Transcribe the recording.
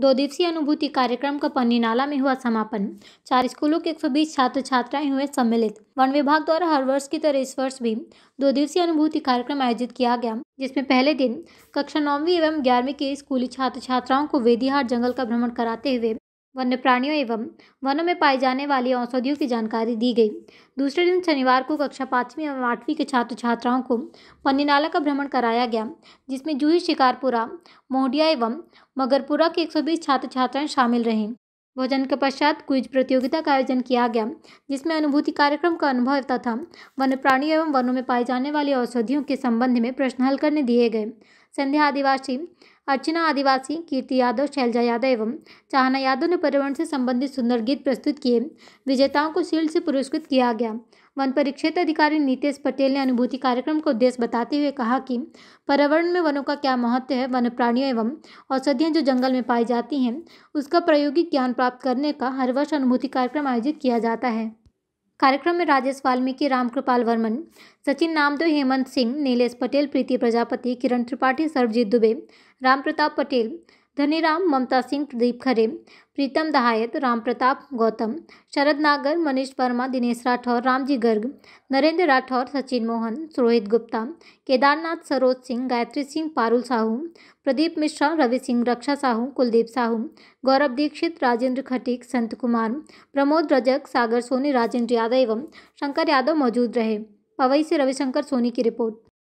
दो दिवसीय अनुभूति कार्यक्रम का पन्नीनाला में हुआ समापन चार स्कूलों के 120 छात्र छात्राएं हुए सम्मिलित वन विभाग द्वारा हर वर्ष की तरह इस वर्ष भी दो दिवसीय अनुभूति कार्यक्रम आयोजित किया गया जिसमें पहले दिन कक्षा नौवीं एवं ग्यारहवीं के स्कूली छात्र छात्राओं को वेदीहार जंगल का भ्रमण कराते हुए वन्य प्राणियों एवं वनों में पाई जाने वाली औषधियों की जानकारी दी गई दूसरे दिन शनिवार को कक्षा पाँचवीं एवं आठवीं के छात्र छात्राओं को पन्नीनाला का भ्रमण कराया गया जिसमें जूही शिकारपुरा मोहडिया एवं मगरपुरा के 120 छात्र छात्राएं शामिल रहे भोजन के पश्चात क्विज प्रतियोगिता का आयोजन किया गया जिसमें अनुभूति कार्यक्रम का अनुभव तथा वन्य प्राणियों एवं वनों में पाए जाने वाली औषधियों के संबंध में प्रश्न हल करने दिए गए संध्या आदिवासी अर्चना आदिवासी कीर्ति यादव शैलजा यादव एवं चाहना यादव ने पर्यावरण से संबंधित सुंदर गीत प्रस्तुत किए विजेताओं को शील्ड से पुरस्कृत किया गया वन परिक्षेत्र अधिकारी नीतेश पटेल ने अनुभूति कार्यक्रम का उद्देश्य बताते हुए कहा कि पर्यावरण में वनों का क्या महत्व है वन प्राणियों एवं औषधियाँ जो जंगल में पाई जाती हैं उसका प्रायोगिक ज्ञान प्राप्त करने का हर वर्ष अनुभूति कार्यक्रम आयोजित किया जाता है कार्यक्रम में राजेश वाल्मीकि रामकृपाल वर्मन सचिन नामदेव हेमंत सिंह नीलेष पटेल प्रीति प्रजापति किरण त्रिपाठी सर्वजीत दुबे राम प्रताप पटेल धनीराम ममता सिंह प्रदीप खरे प्रीतम दहायत राम प्रताप गौतम शरद नागर मनीष वर्मा दिनेश राठौर रामजी गर्ग नरेंद्र राठौर सचिन मोहन सुरोहित गुप्ता केदारनाथ सरोज सिंह गायत्री सिंह पारुल साहू प्रदीप मिश्रा रवि सिंह रक्षा साहू कुलदीप साहू गौरव दीक्षित राजेंद्र खटीक संत कुमार प्रमोद रजक सागर सोनी राजेंद्र यादव एवं शंकर यादव मौजूद रहे पवई से रविशंकर सोनी की रिपोर्ट